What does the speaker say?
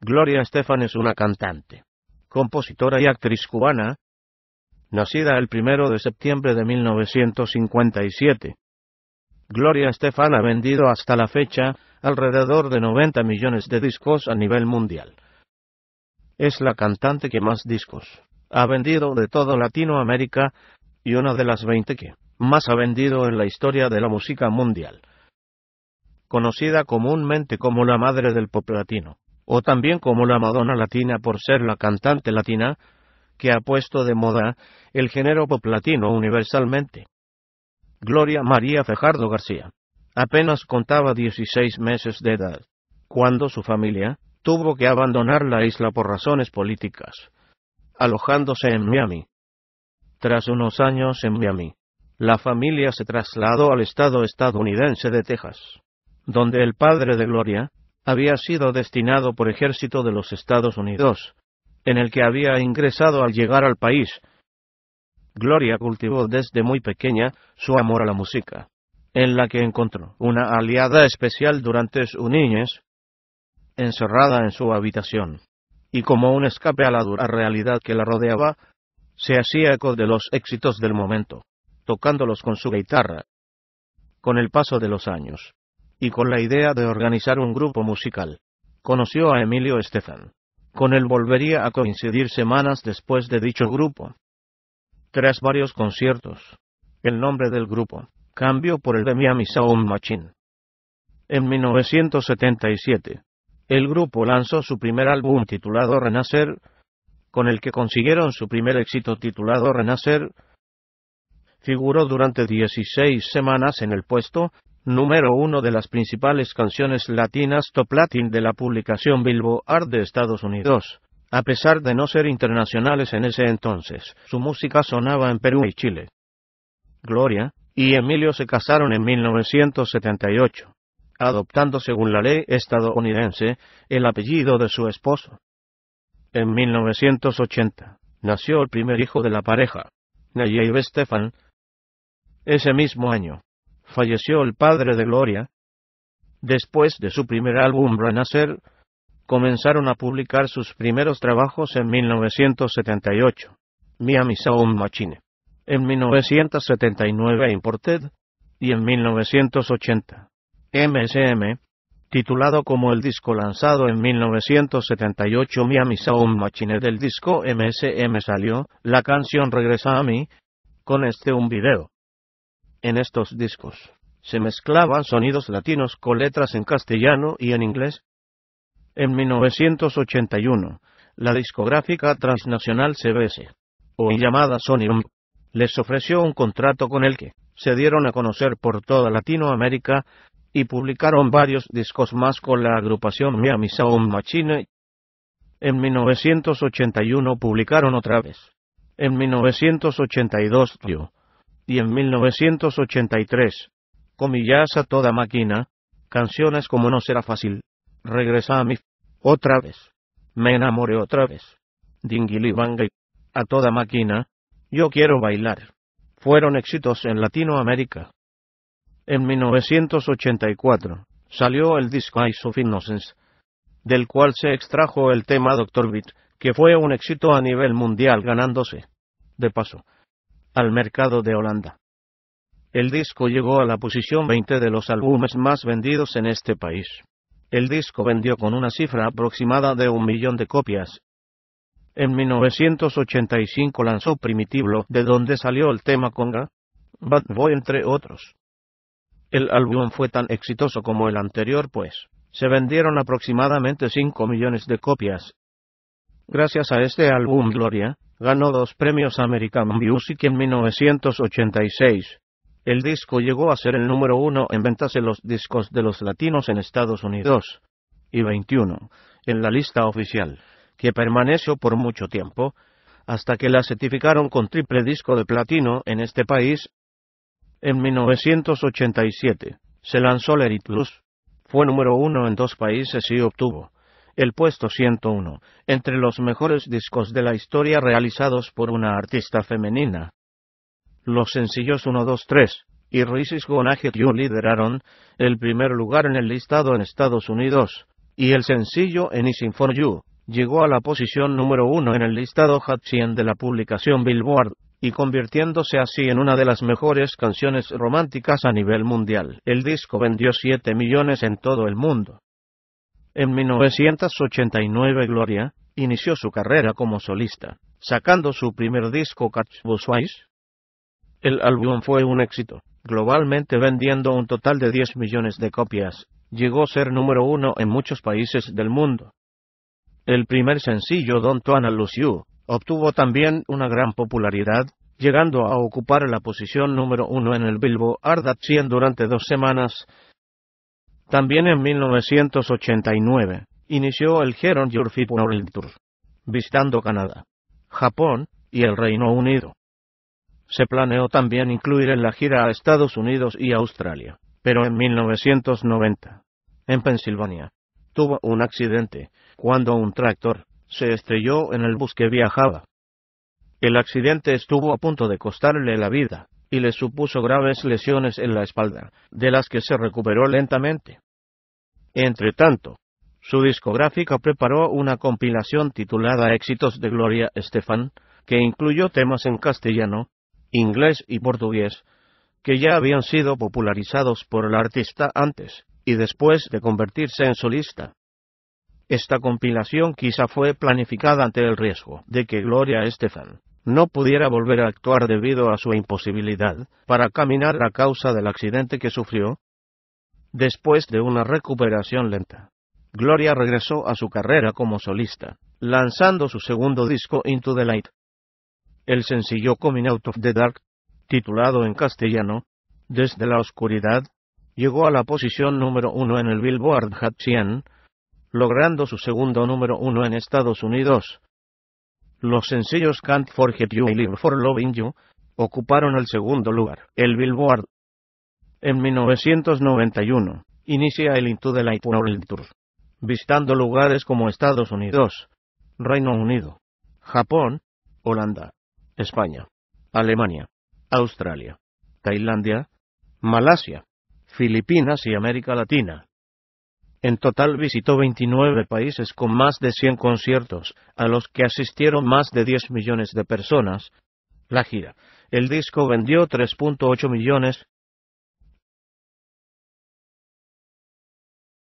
Gloria Estefan es una cantante, compositora y actriz cubana, nacida el 1 de septiembre de 1957. Gloria Estefan ha vendido hasta la fecha alrededor de 90 millones de discos a nivel mundial. Es la cantante que más discos ha vendido de todo Latinoamérica y una de las 20 que más ha vendido en la historia de la música mundial. Conocida comúnmente como la madre del pop latino o también como la Madonna Latina por ser la cantante latina, que ha puesto de moda el género pop latino universalmente. Gloria María Fejardo García apenas contaba 16 meses de edad, cuando su familia tuvo que abandonar la isla por razones políticas, alojándose en Miami. Tras unos años en Miami, la familia se trasladó al estado estadounidense de Texas, donde el padre de Gloria había sido destinado por ejército de los Estados Unidos, en el que había ingresado al llegar al país. Gloria cultivó desde muy pequeña su amor a la música, en la que encontró una aliada especial durante su niñez, encerrada en su habitación, y como un escape a la dura realidad que la rodeaba, se hacía eco de los éxitos del momento, tocándolos con su guitarra. Con el paso de los años, y con la idea de organizar un grupo musical. Conoció a Emilio Estefan. Con él volvería a coincidir semanas después de dicho grupo. Tras varios conciertos, el nombre del grupo cambió por el de Miami Sound Machine. En 1977, el grupo lanzó su primer álbum titulado Renacer, con el que consiguieron su primer éxito titulado Renacer. Figuró durante 16 semanas en el puesto número uno de las principales canciones latinas top latin de la publicación Art de Estados Unidos. A pesar de no ser internacionales en ese entonces, su música sonaba en Perú y Chile. Gloria y Emilio se casaron en 1978, adoptando según la ley estadounidense el apellido de su esposo. En 1980, nació el primer hijo de la pareja, Nayib Stefan. Ese mismo año, falleció el padre de Gloria. Después de su primer álbum Renacer, comenzaron a publicar sus primeros trabajos en 1978, Miami Sound Machine, en 1979 Imported, y en 1980, MSM, titulado como el disco lanzado en 1978 Miami Sound Machine del disco MSM salió, la canción Regresa a mí, con este un video. En estos discos se mezclaban sonidos latinos con letras en castellano y en inglés. En 1981, la discográfica transnacional CBS, o llamada Sony les ofreció un contrato con el que se dieron a conocer por toda Latinoamérica y publicaron varios discos más con la agrupación Miami Sound Machine. En 1981 publicaron otra vez. En 1982 y en 1983, comillas a toda máquina, canciones como No será fácil, Regresa a mí, otra vez, Me enamoré otra vez, Dingilibanga, a toda máquina, Yo quiero bailar, fueron éxitos en Latinoamérica. En 1984, salió el disco of Innocence, del cual se extrajo el tema Doctor Beat, que fue un éxito a nivel mundial ganándose, de paso, al mercado de Holanda. El disco llegó a la posición 20 de los álbumes más vendidos en este país. El disco vendió con una cifra aproximada de un millón de copias. En 1985 lanzó Primitivo, de donde salió el tema Conga, Bad Boy entre otros. El álbum fue tan exitoso como el anterior, pues se vendieron aproximadamente 5 millones de copias. Gracias a este álbum Gloria, ganó dos premios American Music en 1986. El disco llegó a ser el número uno en ventas de los discos de los latinos en Estados Unidos y 21 en la lista oficial, que permaneció por mucho tiempo, hasta que la certificaron con triple disco de platino en este país. En 1987 se lanzó Lerit Plus. Fue número uno en dos países y obtuvo el puesto 101, entre los mejores discos de la historia realizados por una artista femenina. Los sencillos 1, 2, 3 y Rises Gonna You lideraron el primer lugar en el listado en Estados Unidos, y el sencillo Anything For You llegó a la posición número uno en el listado Hot 100 de la publicación Billboard, y convirtiéndose así en una de las mejores canciones románticas a nivel mundial. El disco vendió 7 millones en todo el mundo. En 1989 Gloria inició su carrera como solista, sacando su primer disco Catch Buswise. El álbum fue un éxito, globalmente vendiendo un total de 10 millones de copias. Llegó a ser número uno en muchos países del mundo. El primer sencillo Don't Wanna Lose You obtuvo también una gran popularidad, llegando a ocupar la posición número uno en el Billboard Ardacien 100 durante dos semanas, también en 1989, inició el Heron jurphy World Tour, visitando Canadá, Japón y el Reino Unido. Se planeó también incluir en la gira a Estados Unidos y Australia, pero en 1990, en Pensilvania, tuvo un accidente cuando un tractor se estrelló en el bus que viajaba. El accidente estuvo a punto de costarle la vida, y le supuso graves lesiones en la espalda, de las que se recuperó lentamente. Entretanto, su discográfica preparó una compilación titulada Éxitos de Gloria Estefan, que incluyó temas en castellano, inglés y portugués, que ya habían sido popularizados por el artista antes y después de convertirse en solista. Esta compilación quizá fue planificada ante el riesgo de que Gloria Estefan no pudiera volver a actuar debido a su imposibilidad para caminar a causa del accidente que sufrió después de una recuperación lenta. Gloria regresó a su carrera como solista, lanzando su segundo disco Into the Light. El sencillo Coming Out of the Dark, titulado en castellano, Desde la Oscuridad, llegó a la posición número uno en el Billboard Hot 100, logrando su segundo número uno en Estados Unidos, los sencillos Can't Forget You y Live for Loving You ocuparon el segundo lugar. El Billboard. En 1991, inicia el Into the Light World Tour, visitando lugares como Estados Unidos, Reino Unido, Japón, Holanda, España, Alemania, Australia, Tailandia, Malasia, Filipinas y América Latina. En total visitó 29 países con más de 100 conciertos, a los que asistieron más de 10 millones de personas. La gira. El disco vendió 3.8 millones